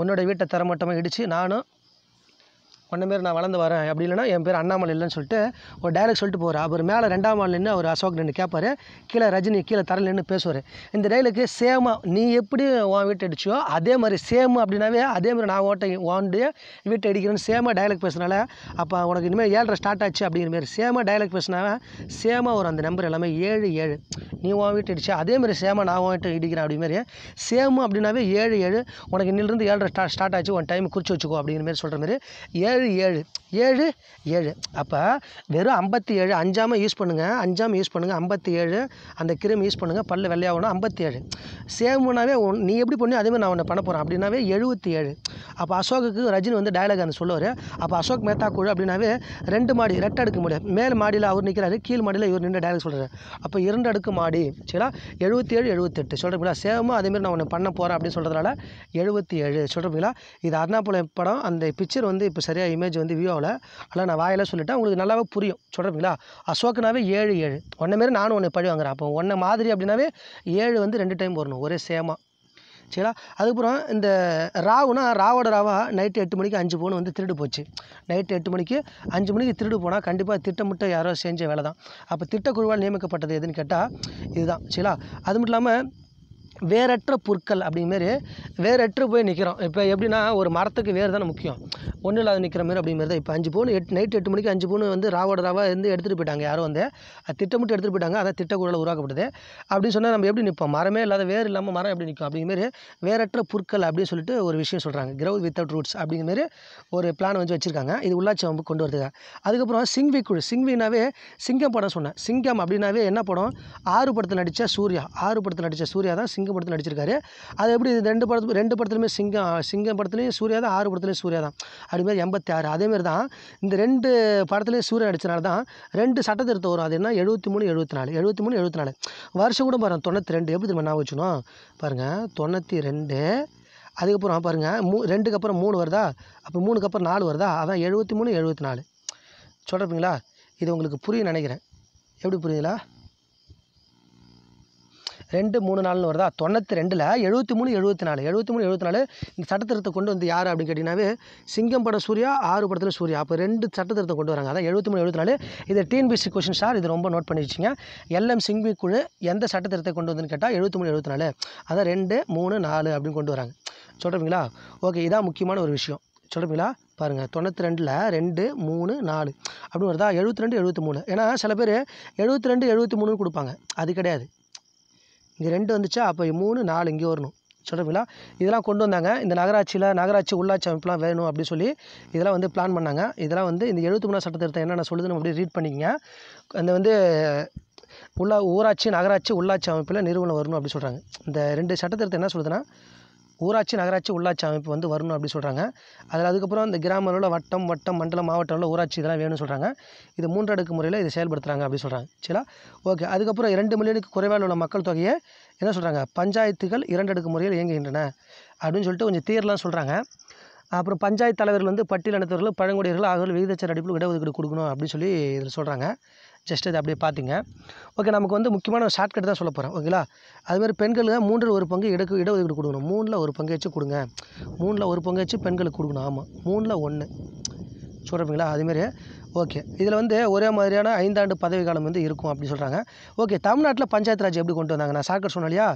உன்னோடய வீட்டை தரமட்டமாக இடித்து நானும் உன்ன பேர் நான் வளர்ந்து வரேன் அப்படி இல்லைனா என் பேர் அண்ணாமலை இல்லைன்னு சொல்லிட்டு ஒரு டைலாக் சொல்லிட்டு போகிறார் அவர் மேலே ரெண்டாம் மாலை நின்று அவர் அசோக் நின்று கேட்பார் கீழே ரஜினி கீழே தரலன்னு நின்று பேசுவார் இந்த டைலுக்கு சேமாக நீ எப்படி உன் வீட்டை அடிச்சியோ அதே மாதிரி சேம் அப்படின்னாவே அதே மாதிரி நான் ஓட்டை ஓண்டு வீட்டை அடிக்கிறேன்னு சேமாக டைலாக் பேசுனால அப்போ உனக்கு இனிமேல் ஏழரை ஸ்டார்ட் ஆச்சு அப்படிங்கிற மாதிரி சேமாக டைலாக் பேசினாவே சேமாக ஒரு அந்த நம்பர் எல்லாமே ஏழு ஏழு நீ உன் வீட்டை அடிச்சா அதே மாதிரி சேமாக நான் உன் இடிக்கிறேன் அப்படி மாதிரி சேம் அப்படின்னாவே ஏழு ஏழு உனக்கு இன்னிலிருந்து ஏழரை ஸ்டார்ட் ஸ்டார்ட் ஆச்சு உன் டைம் குறித்து வச்சுக்கோ அப்படிங்கிற மாதிரி சொல்கிற மாதிரி ஏழு ஏழு ஏழு ஏழு ஏழு அப்போ வெறும் ஐம்பத்தி ஏழு அஞ்சாமல் யூஸ் பண்ணுங்கள் அஞ்சாமல் யூஸ் பண்ணுங்கள் ஐம்பத்தி ஏழு அந்த கிருமி யூஸ் பண்ணுங்கள் பல்லு வெள்ளையாகணும் ஐம்பத்தி ஏழு சேமுனாவே நீ எப்படி பண்ணியோ அதேமாதிரி நான் ஒன்று பண்ண போகிறேன் அப்படின்னாவே எழுபத்தி ஏழு அப்போ அசோகுக்கு ரஜினி வந்து டயலாக் அந்த சொல்லுவார் அப்போ அசோக் மேத்தா குழு அப்படின்னாவே ரெண்டு மாடி ரெட்டை அடுக்கு முடியும் மேல் மாடியில் அவர் நிற்கிறாரு கீழ் மாடியில் இவர் நின்று டயலாக் சொல்கிறார் அப்போ இரண்டு அடுக்கு மாடி சரிங்களா எழுபத்தி ஏழு எழுபத்தெட்டு சொல்கிறீங்களா சேவமும் அதேமாரி நான் ஒன்று பண்ண போகிறேன் அப்படின்னு சொல்கிறதுனால எழுபத்தி ஏழு சொல்கிறீங்களா இது அருணாபுலம் படம் அந்த பிக்சர் வந்து இப்போ சரியாக இமேஜ் வந்து வியூ ஆகலை ஆனால் நான் வாயில் சொல்லிட்டேன் உங்களுக்கு நல்லாவே புரியும் சொல்கிறீங்களா அசோக்குனாவே ஏழு ஏழு ஒன்றே மாரி நானும் ஒன்று பழி வாங்குறேன் அப்போ ஒன்றை மாதிரி அப்படின்னாவே ஏழு வந்து ரெண்டு டைம் வரணும் ஒரே சேமாக சரிங்களா அதுக்கப்புறம் இந்த ராவுனா ராவோட ராவா நைட்டு எட்டு மணிக்கு அஞ்சு பவுன் வந்து திருடு போச்சு நைட்டு எட்டு மணிக்கு அஞ்சு மணிக்கு திருடு போனால் கண்டிப்பாக திட்டமிட்ட யாரோ செஞ்ச வேலை தான் அப்போ திட்டக்குழுவால் நியமிக்கப்பட்டது எதுன்னு கேட்டால் இதுதான் சரிங்களா அது மட்டும் இல்லாமல் வேரற்ற புற்கள் மாரி வேரற்று போய் நிற்கிறோம் இப்போ எப்படின்னா ஒரு மரத்துக்கு வேர் தானே முக்கியம் ஒன்றும் இல்லாத நிற்கிற மாதிரி தான் இப்போ அஞ்சு பவுன் எட் நைட் எட்டு மணிக்கு அஞ்சு பவுன் வந்து ராவோட ராவாக இருந்து எடுத்துகிட்டு போயிட்டாங்க யாரும் வந்து அது திட்டமிட்டு எடுத்துகிட்டு போயிட்டாங்க அதான் திட்டக்குழல் உருவாக்கப்படுது அப்படின்னு சொன்னால் நம்ம எப்படி நிற்போம் மரமே இல்லாத வேர் இல்லாமல் மரம் எப்படி நிற்கும் மாரி வேறற்ற புற்கள் அப்படின்னு சொல்லிட்டு ஒரு விஷயம் சொல்கிறாங்க வித் வித்தவுட் ரூட்ஸ் அப்படிங்கிற ஒரு பிளான் வந்து வச்சுருக்காங்க இது உள்ளாட்சி அவங்க கொண்டு வரதுக்காக அதுக்கப்புறம் சிங்வி குழு சிங்வினாவே சிங்கம் படம் சொன்னேன் சிங்கம் அப்படின்னாவே என்ன படம் ஆறு படத்தில் நடித்த சூர்யா ஆறு படத்தில் நடித்த சூர்யா தான் சிங்கம் சிங்கம் படத்தில் நடிச்சிருக்காரு அது எப்படி ரெண்டு படத்து ரெண்டு படத்துலையுமே சிங்கம் சிங்கம் படத்துலையும் சூர்யா தான் ஆறு படத்துலையும் சூர்யா தான் அதுமாரி எண்பத்தி ஆறு அதேமாரி தான் இந்த ரெண்டு படத்துலையும் சூர்யா நடிச்சனால தான் ரெண்டு சட்ட திருத்தம் வரும் அது என்ன எழுபத்தி மூணு எழுபத்தி நாலு எழுபத்தி மூணு எழுபத்தி நாலு வருஷம் கூட பாருங்கள் தொண்ணூற்றி ரெண்டு எப்படி திரும்ப நான் வச்சுனோம் பாருங்கள் தொண்ணூற்றி ரெண்டு அதுக்கப்புறம் பாருங்கள் மூ ரெண்டுக்கு அப்புறம் மூணு வருதா அப்புறம் மூணுக்கு அப்புறம் நாலு வருதா அதான் எழுபத்தி மூணு எழுபத்தி நாலு சொல்கிறப்பீங்களா இது உங்களுக்கு புரியும் நினைக்கிறேன் எப்படி புரியுதுங்களா ரெண்டு மூணு நாள்னு வருதா தொண்ணூற்றி ரெண்டில் எழுபத்தி மூணு எழுபத்தி நாலு எழுபத்தி மூணு எழுபத்தி நாலு இந்த சட்டத்திருத்தம் கொண்டு வந்து யார் அப்படின்னு கேட்டிங்கன்னாவே சிங்கம் படம் சூர்யா ஆறு படத்தில் சூர்யா அப்போ ரெண்டு சட்டத்திருத்தம் கொண்டு வராங்க அதான் எழுபத்தி மூணு எழுபத்தி நாலு இது டிஎன்பிசி கொஷின் சார் இது ரொம்ப நோட் பண்ணி வச்சுங்க எல்எம் சிங்வி குழு எந்த சட்டத்திருத்தத்தை கொண்டு வந்துன்னு கேட்டால் எழுபத்தி மூணு எழுபத்தி நாலு அதான் ரெண்டு மூணு நாலு அப்படின்னு கொண்டு வராங்க சொல்கிறீங்களா ஓகே இதான் முக்கியமான ஒரு விஷயம் சொல்கிறீங்களா பாருங்கள் தொண்ணூற்றி ரெண்டில் ரெண்டு மூணு நாலு அப்படின்னு வருதா எழுபத்தி ரெண்டு எழுபத்தி மூணு ஏன்னா சில பேர் எழுபத்தி ரெண்டு எழுபத்தி மூணுன்னு கொடுப்பாங்க அது கிடையாது இங்கே ரெண்டு வந்துச்சா அப்போ மூணு நாலு இங்கே வரணும் சொல்கிறீங்களா இதெல்லாம் கொண்டு வந்தாங்க இந்த நகராட்சியில் நகராட்சி உள்ளாட்சி அமைப்புலாம் வேணும் அப்படின்னு சொல்லி இதெல்லாம் வந்து பிளான் பண்ணாங்க இதெல்லாம் வந்து இந்த எழுபத்தி மூணு சட்டத்திருத்தம் என்னென்ன சொல்லுதுன்னு அப்படி ரீட் பண்ணிக்கங்க அந்த வந்து உள்ளா ஊராட்சி நகராட்சி உள்ளாட்சி அமைப்பில் நிறுவனம் வரணும் அப்படின்னு சொல்கிறாங்க இந்த ரெண்டு சட்டத்திருத்தம் என்ன சொல்லுதுன்னா ஊராட்சி நகராட்சி உள்ளாட்சி அமைப்பு வந்து வரணும் அப்படின்னு சொல்கிறாங்க அதில் அதுக்கப்புறம் இந்த கிராம அளவில் வட்டம் வட்டம் மண்டலம் மாவட்ட அளவில் ஊராட்சி இதெல்லாம் வேணும்னு சொல்கிறாங்க இது மூன்றடுக்கு முறையில் இதை செயல்படுத்துகிறாங்க அப்படின்னு சொல்கிறாங்க சரிங்களா ஓகே அதுக்கப்புறம் இரண்டு மில்லியனுக்கு குறைவாக உள்ள மக்கள் தொகையை என்ன சொல்கிறாங்க பஞ்சாயத்துகள் இரண்டடுக்கு முறையில் இயங்குகின்றன அப்படின்னு சொல்லிட்டு கொஞ்சம் தீர்லாம் சொல்கிறாங்க அப்புறம் பஞ்சாயத்து தலைவர்கள் வந்து பட்டியல் அனைத்தவர்கள் பழங்குடியர்கள் ஆகியோர் விகிதச்சர் அடிப்பில் இடஒதுக்கீடு கொடுக்கணும் அப்படின்னு சொல்லி இதில் சொல்கிறாங்க ஜஸ்ட் அதை அப்படியே பார்த்துங்க ஓகே நமக்கு வந்து முக்கியமான ஒரு ஷார்ட்கட் தான் சொல்ல போகிறேன் ஓகேங்களா அதுமாதிரி பெண்களுக்கு மூன்றில் ஒரு பங்கு இடக்கு இடஒதுக்கீடு கொடுக்கணும் மூணில் ஒரு பங்கு வச்சு கொடுங்க மூணில் ஒரு பங்கு வச்சு பெண்களுக்கு கொடுக்கணும் ஆமாம் மூணில் ஒன்று சொல்கிறப்பீங்களா அதுமாரி ஓகே இதில் வந்து ஒரே மாதிரியான ஐந்தாண்டு பதவி காலம் வந்து இருக்கும் அப்படின்னு சொல்கிறாங்க ஓகே தமிழ்நாட்டில் பஞ்சாயத்து ராஜ் எப்படி கொண்டு வந்தாங்க நான் சார்கர் சொன்னேன் இல்லையா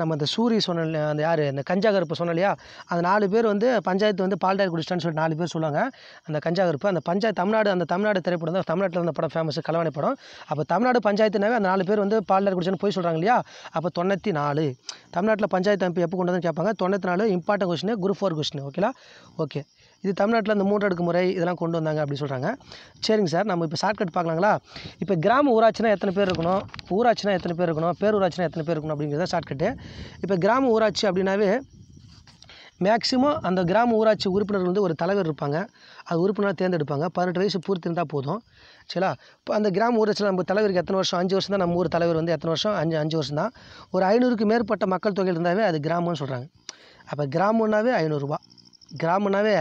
நம்ம அந்த சூரி சொன்ன அந்த யார் அந்த கஞ்சா கருப்பு சொன்னோம் இல்லையா அந்த நாலு பேர் வந்து பஞ்சாயத்து வந்து பால்டார் குடிச்சிட்டான்னு சொல்லிட்டு நாலு பேர் சொல்லுவாங்க அந்த கஞ்சா கருப்பு அந்த பஞ்சாயத்து தமிழ்நாடு அந்த தமிழ்நாடு திரைப்படம் தான் தமிழ்நாட்டில் அந்த படம் ஃபேமஸ் கலவாணி படம் அப்போ தமிழ்நாடு பஞ்சாயத்துனாவே அந்த நாலு பேர் வந்து பால்டார் குடிச்சான்னு போய் சொல்கிறாங்க இல்லையா அப்போ தொண்ணூற்றி நாலு தமிழ்நாட்டில் பஞ்சாயத்து அமைப்பு எப்போ கொண்டு வந்து கேட்பாங்க தொண்ணூற்றி நாலு important question group four question ஓகேலா ஓகே இது தமிழ்நாட்டில் இந்த மூன்று அடுக்கு முறை இதெல்லாம் கொண்டு வந்தாங்க அப்படின்னு சொல்கிறாங்க சரிங்க சார் நம்ம இப்போ ஷார்ட்கட் பார்க்கலாங்களா இப்போ கிராம ஊராட்சினா எத்தனை பேர் இருக்கணும் ஊராட்சினா எத்தனை பேர் இருக்கணும் பேரூராட்சினா எத்தனை பேர் இருக்கணும் அப்படிங்கிறத ஷார்ட்கட்டு இப்போ கிராம ஊராட்சி அப்படின்னாவே மேக்ஸிமம் அந்த கிராம ஊராட்சி உறுப்பினர் வந்து ஒரு தலைவர் இருப்பாங்க அது உறுப்பினராக தேர்ந்தெடுப்பாங்க பதினெட்டு வயசு பூர்த்தி இருந்தால் போதும் சரிங்களா இப்போ அந்த கிராம ஊராட்சியில் நம்ம தலைவருக்கு எத்தனை வருஷம் அஞ்சு வருஷம் தான் நம்ம ஊர் தலைவர் வந்து எத்தனை வருஷம் அஞ்சு அஞ்சு வருஷம் தான் ஒரு ஐநூறுக்கு மேற்பட்ட மக்கள் தொகை இருந்தாவே அது கிராமம்னு சொல்கிறாங்க அப்போ கிராமம்னாவே ஐநூறுரூவா கிராமன்னாவே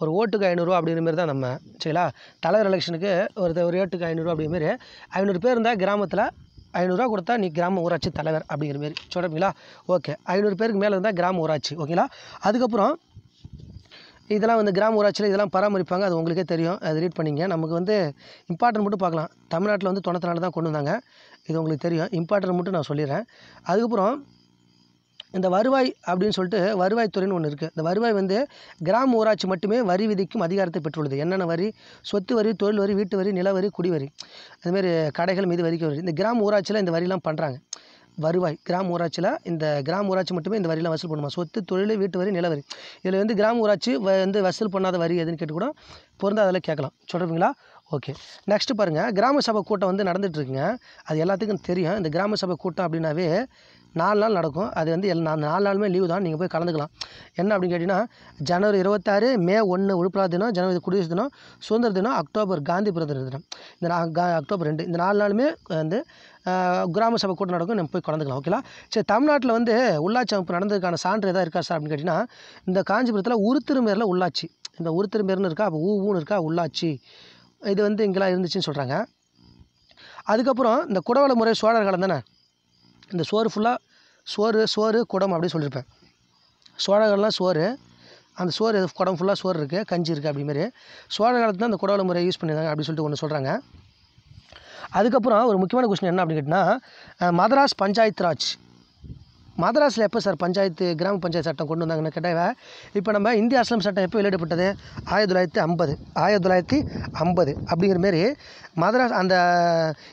ஒரு ஓட்டுக்கு ஐநூறுரூவா அப்படிங்கிற மாரி தான் நம்ம சரிங்களா தலைவர் எலெக்ஷனுக்கு ஒரு ஒரு ஓட்டுக்கு ஐநூறுரூவா அப்படிங்கிற மாதிரி ஐநூறு பேர் இருந்தால் கிராமத்தில் ஐநூறுரூவா கொடுத்தா நீ கிராம ஊராட்சி தலைவர் அப்படிங்கிற மாரி சொல்கிறீங்களா ஓகே ஐநூறு பேருக்கு மேலே இருந்தால் கிராம ஊராட்சி ஓகேங்களா அதுக்கப்புறம் இதெல்லாம் வந்து கிராம ஊராட்சியில் இதெல்லாம் பராமரிப்பாங்க அது உங்களுக்கே தெரியும் அது ரீட் பண்ணிங்க நமக்கு வந்து இம்பார்ட்டன்ட் மட்டும் பார்க்கலாம் தமிழ்நாட்டில் வந்து தொண்ணூற்றி நாலு தான் கொண்டு வந்தாங்க இது உங்களுக்கு தெரியும் இம்பார்ட்டன்ட் மட்டும் நான் சொல்லிடுறேன் அதுக்கப்புறம் இந்த வருவாய் அப்படின்னு சொல்லிட்டு வருவாய்த்துறைன்னு ஒன்று இருக்குது இந்த வருவாய் வந்து கிராம ஊராட்சி மட்டுமே வரி விதிக்கும் அதிகாரத்தை பெற்றுள்ளது என்னென்ன வரி சொத்து வரி தொழில் வரி வீட்டு வரி நில வரி குடிவரி அதுமாரி கடைகள் மீது வரிக்கு வரி இந்த கிராம ஊராட்சியில் இந்த வரிலாம் பண்ணுறாங்க வருவாய் கிராம ஊராட்சியில் இந்த கிராம ஊராட்சி மட்டுமே இந்த வரிலாம் வசூல் பண்ணுமா சொத்து தொழில் வீட்டு வரி நிலவரி இதில் வந்து கிராம ஊராட்சி வந்து வசூல் பண்ணாத வரி எதுன்னு கேட்டு கூட அதெல்லாம் கேட்கலாம் சொல்கிறீங்களா ஓகே நெக்ஸ்ட்டு பாருங்கள் கிராம சபை கூட்டம் வந்து நடந்துகிட்ருக்குங்க அது எல்லாத்துக்கும் தெரியும் இந்த கிராம சபை கூட்டம் அப்படின்னாவே நாலு நாள் நடக்கும் அது வந்து எல் நான் நாலு நாளுமே லீவு தான் நீங்கள் போய் கலந்துக்கலாம் என்ன அப்படின்னு கேட்டிங்கன்னா ஜனவரி இருபத்தாறு மே ஒன்று உழுப்புலா தினம் ஜனவரி குடியரசு தினம் சுதந்திர தினம் அக்டோபர் காந்தி பிறந்த தினம் இந்த அக்டோபர் ரெண்டு இந்த நாலு நாளுமே வந்து கிராம சபை கூட்டம் நடக்கும் நம்ம போய் கலந்துக்கலாம் ஓகேலா சரி தமிழ்நாட்டில் வந்து உள்ளாட்சி அமைப்பு நடந்ததுக்கான சான்று எதாவது இருக்கா சார் அப்படின்னு கேட்டிங்கன்னா இந்த காஞ்சிபுரத்தில் உருத்திருமேரில் உள்ளாட்சி இந்த உருத்திருமேர்னு இருக்கா அப்போ ஊ ஊன்னு இருக்கா உள்ளாட்சி இது வந்து இங்கெல்லாம் இருந்துச்சுன்னு சொல்கிறாங்க அதுக்கப்புறம் இந்த குடவள முறை சோழர் காலம் தானே இந்த சோறு ஃபுல்லாக சோறு சோறு குடம் அப்படின்னு சொல்லியிருப்பேன் காலம்லாம் சோறு அந்த சோறு குடம் ஃபுல்லாக சோறு இருக்குது கஞ்சி இருக்குது அப்படிமாரி சோழ காலத்தில் அந்த குடவலை முறையை யூஸ் பண்ணியிருந்தாங்க அப்படின்னு சொல்லிட்டு ஒன்று சொல்கிறாங்க அதுக்கப்புறம் ஒரு முக்கியமான கொஸ்டின் என்ன அப்படின்னு கேட்டிங்கன்னா மதராஸ் பஞ்சாயத் ராஜ் மதராஸில் எப்போ சார் பஞ்சாயத்து கிராம பஞ்சாயத்து சட்டம் கொண்டு வந்தாங்கன்னு கேட்டால் இப்போ நம்ம இந்திய அஸ்லம் சட்டம் எப்போ வெளியிடப்பட்டது ஆயிரத்தி தொள்ளாயிரத்தி ஐம்பது ஆயிரத்தி தொள்ளாயிரத்தி ஐம்பது அப்படிங்கிற மாரி மதராஸ் அந்த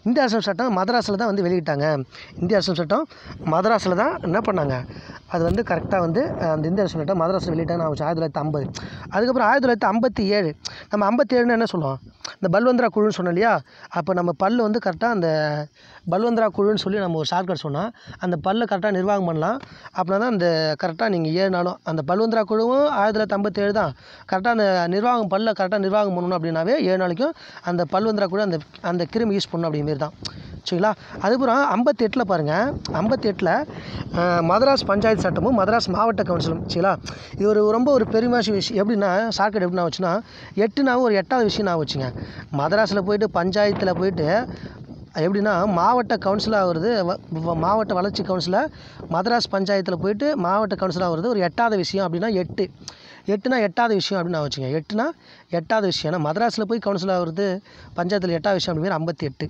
இந்திய அஸ்லம் சட்டம் மதராஸில் தான் வந்து வெளியிட்டாங்க இந்திய அஸ்லம் சட்டம் மதராஸில் தான் என்ன பண்ணாங்க அது வந்து கரெக்டாக வந்து அந்த இந்திய அரசு சட்டம் மதராஸில் வெளியிட்டாங்க ஆயிரத்தி தொள்ளாயிரத்தி ஐம்பது அதுக்கப்புறம் ஆயிரத்தி தொள்ளாயிரத்தி ஐம்பத்தி ஏழு நம்ம ஐம்பத்தி ஏழுன்னு என்ன சொல்லுவோம் இந்த பல்வந்திரா குழுன்னு சொன்னோம் இல்லையா அப்போ நம்ம பல் வந்து கரெக்டாக அந்த பல்வந்திரா குழுன்னு சொல்லி நம்ம ஒரு ஷார்ட்கட் சொன்னால் அந்த பல்லை கரெக்டாக நிர்வாகம் பண்ணலாம் அப்படின்னா தான் அந்த கரெக்டாக நீங்கள் ஏழு நாளும் அந்த பல்வந்திரா குழுவும் ஆயிரத்தி தொள்ளாயிரத்தி ஐம்பத்தேழு தான் கரெக்டாக அந்த நிர்வாகம் பல்ல கரெக்டாக நிர்வாகம் பண்ணணும் அப்படின்னாவே ஏழு நாளைக்கும் அந்த பல்வந்திரா குழு அந்த அந்த கிருமி யூஸ் பண்ணணும் அப்படிமாரி தான் சரிங்களா ஐம்பத்தி ஐம்பத்தெட்டில் பாருங்கள் ஐம்பத்தெட்டில் மதராஸ் பஞ்சாயத்து சட்டமும் மதராஸ் மாவட்ட கவுன்சிலும் சரிங்களா இது ஒரு ரொம்ப ஒரு பெருமாசி விஷயம் எப்படின்னா சாக்கெட் எப்படின்னா வச்சுன்னா எட்டுனாவும் ஒரு எட்டாவது விஷயம் நான் வச்சுங்க மதராஸில் போயிட்டு பஞ்சாயத்தில் போயிட்டு எப்படின்னா மாவட்ட கவுன்சிலாக வருது மாவட்ட வளர்ச்சி கவுன்சிலாக மதராஸ் பஞ்சாயத்தில் போயிட்டு மாவட்ட கவுன்சிலாக வருது ஒரு எட்டாவது விஷயம் அப்படின்னா எட்டு எட்டுனா எட்டாவது விஷயம் அப்படின்னு நான் வச்சுங்க எட்டுனா எட்டாவது விஷயம் ஏன்னா மதராஸில் போய் கவுன்சில் ஆகிறது பஞ்சாயத்தில் எட்டாவது விஷயம் அப்படிங்கிற ஐம்பத்தி எட்டு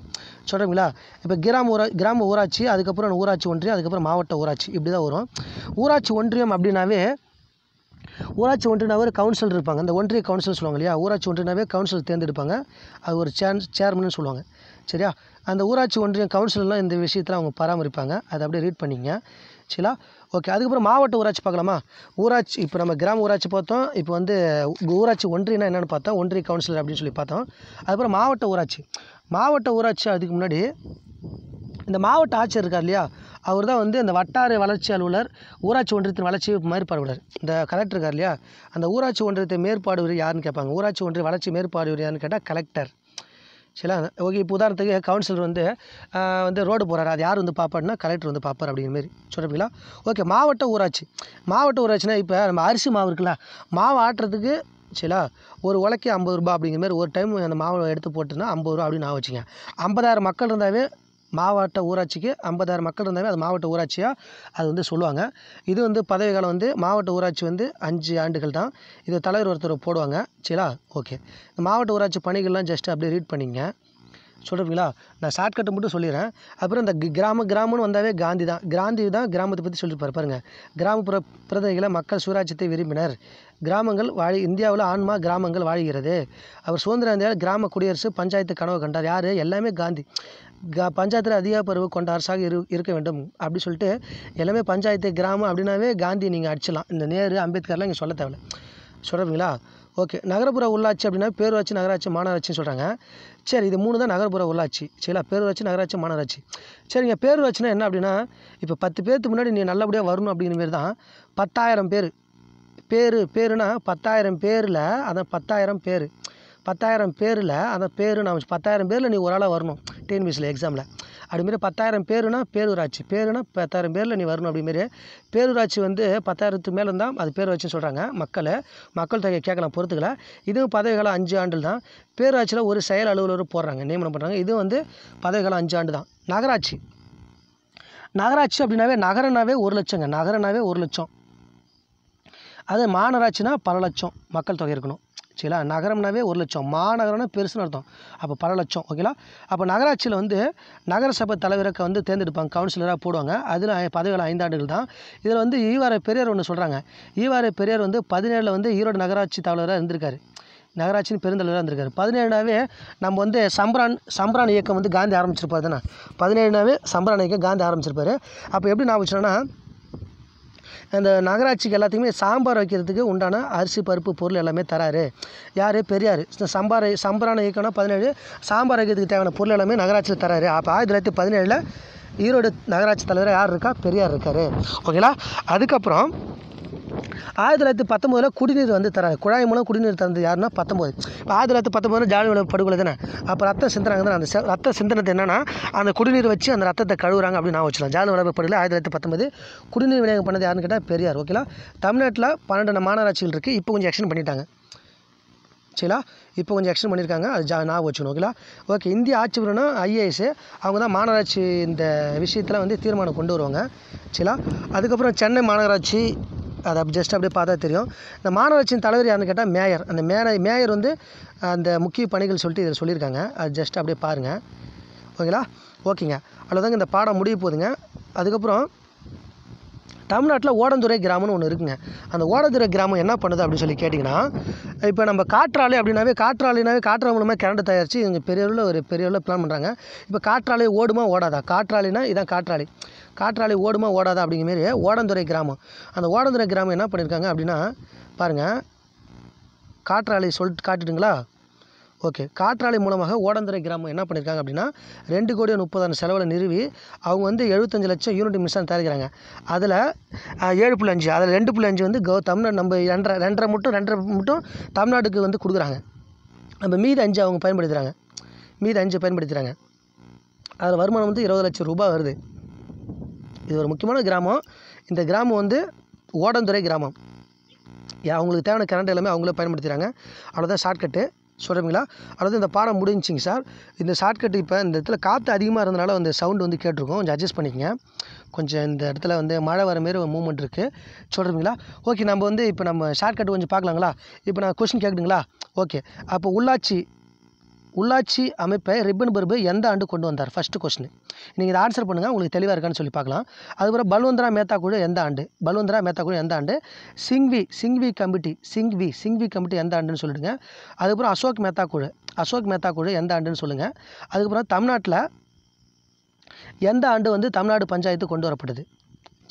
சொல்கிறீங்களா இப்போ கிராம ஊரா கிராம ஊராட்சி அதுக்கப்புறம் ஊராட்சி ஒன்றியம் அதுக்கப்புறம் மாவட்ட ஊராட்சி இப்படி தான் வரும் ஊராட்சி ஒன்றியம் அப்படின்னாவே ஊராட்சி ஒன்றினாவே ஒரு கவுன்சில் இருப்பாங்க அந்த ஒன்றிய கவுன்சில் சொல்லுவாங்க இல்லையா ஊராட்சி ஒன்றினாவே கவுன்சில் தேர்ந்தெடுப்பாங்க அது ஒரு சேர் சேர்மன்னு சொல்லுவாங்க சரியா அந்த ஊராட்சி ஒன்றியம் கவுன்சிலெலாம் இந்த விஷயத்தில் அவங்க பராமரிப்பாங்க அதை அப்படியே ரீட் பண்ணிங்க சரிங்களா ஓகே அதுக்கப்புறம் மாவட்ட ஊராட்சி பார்க்கலாமா ஊராட்சி இப்போ நம்ம கிராம ஊராட்சி பார்த்தோம் இப்போ வந்து ஊராட்சி ஒன்றியனா என்னென்னு பார்த்தோம் ஒன்றிய கவுன்சிலர் அப்படின்னு சொல்லி பார்த்தோம் அதுக்கப்புறம் மாவட்ட ஊராட்சி மாவட்ட ஊராட்சி அதுக்கு முன்னாடி இந்த மாவட்ட ஆட்சியர் இருக்கார் இல்லையா அவர் தான் வந்து இந்த வட்டார வளர்ச்சி அலுவலர் ஊராட்சி ஒன்றியத்தின் வளர்ச்சி மேற்பார்வையாளர் இந்த கலெக்டர் இருக்கார் இல்லையா அந்த ஊராட்சி ஒன்றியத்தை மேற்பாடுவர் யாருன்னு கேட்பாங்க ஊராட்சி ஒன்றிய வளர்ச்சி மேற்பாடுவர் யாருன்னு கேட்டால் கலெக்டர் சரிங்களா ஓகே இப்போ உதாரணத்துக்கு கவுன்சிலர் வந்து வந்து ரோடு போகிறாரு அது யார் வந்து பார்ப்பாருன்னா கலெக்டர் வந்து பார்ப்பார் அப்படிங்கிற மாதிரி சொல்கிறீங்களா ஓகே மாவட்ட ஊராட்சி மாவட்ட ஊராட்சினா இப்போ நம்ம அரிசி மாவு இருக்குல்ல மாவு ஆட்டுறதுக்கு சரிங்களா ஒரு உலக்கே ஐம்பது ரூபா அப்படிங்கிற மாதிரி ஒரு டைம் அந்த மாவு எடுத்து போட்டுன்னா ஐம்பது ரூபா அப்படின்னு நான் வச்சுக்கேன் ஐம்பதாயிரம் மக்கள் இருந்தாவே மாவட்ட ஊராட்சிக்கு ஐம்பதாயிரம் மக்கள் இருந்தாலே அது மாவட்ட ஊராட்சியாக அது வந்து சொல்லுவாங்க இது வந்து பதவி காலம் வந்து மாவட்ட ஊராட்சி வந்து அஞ்சு ஆண்டுகள் தான் இது தலைவர் ஒருத்தர் போடுவாங்க சரிங்களா ஓகே மாவட்ட ஊராட்சி பணிகள்லாம் ஜஸ்ட்டு அப்படியே ரீட் பண்ணிக்கங்க சொல்கிறீங்களா நான் ஷார்ட்கட்டு மட்டும் சொல்லிடுறேன் அப்புறம் இந்த கிராம கிராமம்னு வந்தாவே காந்தி தான் காந்தி தான் கிராமத்தை பற்றி சொல்லிட்டு பாருங்கள் கிராமப்புற பிரதிநிதிகளை மக்கள் சூராட்சியத்தை விரும்பினர் கிராமங்கள் வாழி இந்தியாவில் ஆன்மா கிராமங்கள் வாழ்கிறது அவர் சுதந்திரம் இருந்தால் கிராம குடியரசு பஞ்சாயத்து கனவு கண்டார் யார் எல்லாமே காந்தி கா பஞ்சாயத்தில் அதிகாரப்பூர்வ கொண்ட அரசாக இரு இருக்க வேண்டும் அப்படி சொல்லிட்டு எல்லாமே பஞ்சாயத்து கிராமம் அப்படின்னாவே காந்தி நீங்கள் அடிச்சிடலாம் இந்த நேரு அம்பேத்கர்லாம் இங்கே சொல்ல தேவை சொல்கிறீங்களா ஓகே நகரப்புற உள்ளாட்சி அப்படின்னா பேரூராட்சி நகராட்சி மாநகராட்சின்னு சொல்கிறாங்க சரி இது மூணு தான் நகர்ப்புற உள்ளாட்சி சரிங்களா பேரூராட்சி நகராட்சி மாநகராட்சி சரிங்க பேரூராட்சினா என்ன அப்படின்னா இப்போ பத்து பேருக்கு முன்னாடி நீ நல்லபடியாக வரணும் அப்படிங்கிற மாரி தான் பத்தாயிரம் பேர் பேர் பேருனா பத்தாயிரம் பேரில் அதான் பத்தாயிரம் பேர் பத்தாயிரம் பேரில் அந்த பேர் நான் பத்தாயிரம் பேரில் நீ ஒரு ஆளாக வரணும் டிஎன்பிஎஸ்சியில் எக்ஸாமில் அப்படிமாரி பத்தாயிரம் பேருனா பேரூராட்சி பேருனா பத்தாயிரம் பேரில் நீ வரணும் அப்படிமாரி பேரூராட்சி வந்து பத்தாயிரத்துக்கு மேலே இருந்தால் அது பேரூராட்சின்னு சொல்கிறாங்க மக்கள் மக்கள் தொகையை கேட்கலாம் பொறுத்துக்கல இதுவும் காலம் அஞ்சு ஆண்டு தான் பேரூராட்சியில் ஒரு செயல் அலுவலர் போடுறாங்க நியமனம் பண்ணுறாங்க இது வந்து காலம் அஞ்சு ஆண்டு தான் நகராட்சி நகராட்சி அப்படின்னாவே நகரனாவே ஒரு லட்சங்க நகரனாவே ஒரு லட்சம் அது மாநகராட்சினா பல லட்சம் மக்கள் தொகை இருக்கணும் சரிங்களா நகரம்னாவே ஒரு லட்சம் மாநகரம்னா பெருசுன்னு அர்த்தம் அப்போ பல லட்சம் ஓகேங்களா அப்போ நகராட்சியில் வந்து நகரசபை தலைவருக்கு வந்து தேர்ந்தெடுப்பாங்க கவுன்சிலராக போடுவாங்க அதில் பதவிகள் ஐந்தாண்டுகள் தான் இதில் வந்து ஈவார பெரியார் ஒன்று சொல்கிறாங்க ஈவார பெரியார் வந்து பதினேழில் வந்து ஈரோடு நகராட்சி தலைவராக இருந்திருக்காரு நகராட்சியின் பெருந்தலைவராக இருந்திருக்காரு பதினேழுனாவே நம்ம வந்து சம்பரான் சம்பரான் இயக்கம் வந்து காந்தி ஆரம்பிச்சிருப்பார் தானே பதினேழுனாவே சம்பரான் இயக்கம் காந்தி ஆரம்பிச்சிருப்பார் அப்போ எப்படி நான் வச்சுனேன்னா அந்த நகராட்சிக்கு எல்லாத்துக்குமே சாம்பார் வைக்கிறதுக்கு உண்டான அரிசி பருப்பு பொருள் எல்லாமே தராரு யார் பெரியார் இந்த சம்பார சம்பரான இயக்கம்னா பதினேழு சாம்பார் வைக்கிறதுக்கு தேவையான பொருள் எல்லாமே நகராட்சியில் தராரு அப்போ ஆயிரத்தி தொள்ளாயிரத்தி பதினேழில் ஈரோடு நகராட்சி தலைவர் யார் இருக்கா பெரியார் இருக்கார் ஓகேங்களா அதுக்கப்புறம் ஆயிரத்தி தொள்ளாயிரத்தி பத்தொம்போதில் குடிநீர் வந்து தராது குழாய் மூலம் குடிநீர் தந்தது யாருன்னா பத்தொம்போது இப்போ ஆயிரத்தி தொள்ளாயிரத்தி பத்தொம்போதில் ஜாலியோட படுகொலை தானே அப்போ ரத்தம் சிந்தனாங்க அந்த ரத்த சிந்தனத்தை என்னென்னா அந்த குடிநீர் வச்சு அந்த ரத்தத்தை கழுவுறாங்க அப்படின்னு நான் வச்சுருவேன் ஜாலி வளர்ப்பு படுகொலை ஆயிரத்தி தொள்ளாயிரத்தி பத்தொம்பது குடிநீர் விநியோகம் பண்ணது யாருன்னு கேட்டால் பெரியார் ஓகேலா தமிழ்நாட்டில் பன்னெண்டு மாநகராட்சிகள் இருக்குது இப்போ கொஞ்சம் எக்ஸ்டன் பண்ணிட்டாங்க சரிங்களா இப்போ கொஞ்சம் எக்ஸ்டன் பண்ணியிருக்காங்க அது ஜா ஞாபகம் வச்சுக்கணும் ஓகேலா ஓகே இந்திய ஆட்சி முறைனா ஐஏஎஸ் அவங்க தான் மாநகராட்சி இந்த விஷயத்தில் வந்து தீர்மானம் கொண்டு வருவாங்க சரிங்களா அதுக்கப்புறம் சென்னை மாநகராட்சி அதை ஜஸ்ட் அப்படியே பார்த்தா தெரியும் இந்த மாநகராட்சியின் தலைவர் யாருன்னு கேட்டால் மேயர் அந்த மேன மேயர் வந்து அந்த முக்கிய பணிகள் சொல்லிட்டு இதில் சொல்லியிருக்காங்க அது ஜஸ்ட் அப்படியே பாருங்கள் ஓகேங்களா ஓகேங்க அவ்வளோதாங்க இந்த பாடம் முடிய போகுதுங்க அதுக்கப்புறம் தமிழ்நாட்டில் ஓடந்துறை கிராமம்னு ஒன்று இருக்குங்க அந்த ஓடந்துறை கிராமம் என்ன பண்ணுது அப்படின்னு சொல்லி கேட்டிங்கன்னா இப்போ நம்ம காற்றாலை அப்படின்னாவே காற்றாலைனாவே காற்றாலை மூலமாக கரண்ட் தயாரித்து இங்கே பெரிய அளவில் ஒரு பெரிய அளவில் பிளான் பண்ணுறாங்க இப்போ காற்றாலை ஓடுமா ஓடாதா காற்றாலைனா இதான் காற்றாலை காற்றாலை ஓடுமா ஓடாதா அப்படிங்கிற மாரி ஓடந்துறை கிராமம் அந்த ஓடந்துறை கிராமம் என்ன பண்ணியிருக்காங்க அப்படின்னா பாருங்கள் காற்றாலை சொல்லிட்டு காட்டுட்டுங்களா ஓகே காற்றாலை மூலமாக ஓடந்துறை கிராமம் என்ன பண்ணியிருக்காங்க அப்படின்னா ரெண்டு கோடி முப்பதாயிரம் செலவில் நிறுவி அவங்க வந்து எழுபத்தஞ்சு லட்சம் யூனிட் மிஷன் தயாரிக்கிறாங்க அதில் ஏழு புள்ளி அஞ்சு அதில் ரெண்டு புள்ளி அஞ்சு வந்து கௌ தமிழ்நாடு நம்ம ரெண்டரை ரெண்டரை மட்டும் ரெண்டரை மட்டும் தமிழ்நாட்டுக்கு வந்து கொடுக்குறாங்க நம்ம மீதி அஞ்சு அவங்க பயன்படுத்துகிறாங்க மீதி அஞ்சு பயன்படுத்துகிறாங்க அதில் வருமானம் வந்து இருபது லட்சம் ரூபாய் வருது இது ஒரு முக்கியமான கிராமம் இந்த கிராமம் வந்து ஓடந்துறை கிராமம் அவங்களுக்கு தேவையான கரண்ட் எல்லாமே அவங்களே பயன்படுத்துகிறாங்க அவ்வளோதான் ஷார்ட்கட்டு சொல்கிறீங்களா அதாவது இந்த பாடம் முடிஞ்சிங்க சார் இந்த ஷார்ட்கட் இப்போ இந்த இடத்துல காற்று அதிகமாக இருந்தனால அந்த சவுண்டு வந்து கேட்டிருக்கோம் கொஞ்சம் அட்ஜஸ்ட் பண்ணிக்கங்க கொஞ்சம் இந்த இடத்துல வந்து மழை வர மாரி ஒரு மூமெண்ட் இருக்குது சொல்கிறீங்களா ஓகே நம்ம வந்து இப்போ நம்ம ஷார்ட்கட் கொஞ்சம் பார்க்கலாங்களா இப்போ நான் கொஷின் கேட்குதுங்களா ஓகே அப்போ உள்ளாட்சி உள்ளாட்சி அமைப்பை ரிப்பன் பர்பு எந்த ஆண்டு கொண்டு வந்தார் ஃபஸ்ட்டு கொஸ்டின் நீங்கள் இதை ஆன்சர் பண்ணுங்கள் உங்களுக்கு தெளிவாக இருக்கான்னு சொல்லி பார்க்கலாம் அதுக்கப்புறம் பல்வந்திரா மேத்தா குழு எந்த ஆண்டு பல்வந்திரா மேத்தா குழு எந்த ஆண்டு சிங்வி சிங்வி கமிட்டி சிங்வி சிங்வி கமிட்டி எந்த ஆண்டுன்னு சொல்லிடுங்க அதுக்கப்புறம் அசோக் மேத்தா குழு அசோக் மேத்தா குழு எந்த ஆண்டுன்னு சொல்லுங்கள் அதுக்கப்புறம் தமிழ்நாட்டில் எந்த ஆண்டு வந்து தமிழ்நாடு பஞ்சாயத்து கொண்டு வரப்படுது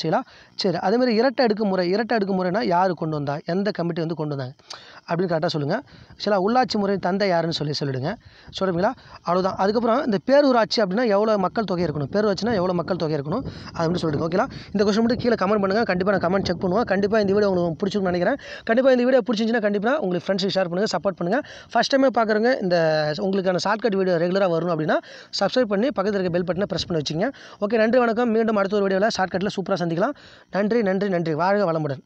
சரிங்களா சரி அதேமாதிரி இரட்டை அடுக்கு முறை இரட்டை அடுக்கு முறைனா யார் கொண்டு வந்தால் எந்த கமிட்டி வந்து கொண்டு வந்தாங்க அப்படின்னு கரெக்டாக சொல்லுங்கள் சில உள்ளாட்சி முறையின் தந்தை யாருன்னு சொல்லி சொல்லிவிடுங்க சொல்கிறீங்களா அவ்வளோதான் அதுக்கப்புறம் இந்த பேரூராட்சி அப்படின்னா எவ்வளோ மக்கள் தொகை இருக்கணும் பேரூராட்சினா எவ்வளோ மக்கள் தொகை இருக்கணும் அப்படின்னு சொல்லிடுங்க ஓகேங்களா இந்த கொஸ்டின் மட்டும் கீழே கமெண்ட் பண்ணுங்கள் கண்டிப்பாக நான் கமெண்ட் செக் பண்ணுவோம் கண்டிப்பாக இந்த வீடியோ உங்களுக்கு பிடிச்சிருக்குன்னு நினைக்கிறேன் கண்டிப்பாக இந்த வீடியோ பிடிச்சிருந்துச்சுன்னா கண்டிப்பாக உங்களுக்கு ஃப்ரெண்ட்ஸ் ஷேர் பண்ணுங்கள் சப்போர்ட் பண்ணுங்கள் ஃபஸ்ட் டைமே பார்க்குறவங்க இந்த உங்களுக்கான ஷார்ட்கட் வீடியோ ரெகுலராக வரும் அப்படின்னா சப்ஸ்கிரைப் பண்ணி பக்கத்தில் இருக்க பெல் பட்டனை ப்ரெஸ் பண்ணி வச்சுங்க ஓகே நன்றி வணக்கம் மீண்டும் அடுத்த ஒரு வீடியோவில் ஷார்ட்கட்டில் சூப்பராக சந்திக்கலாம் நன்றி நன்றி நன்றி வாழ்க வளமுடன்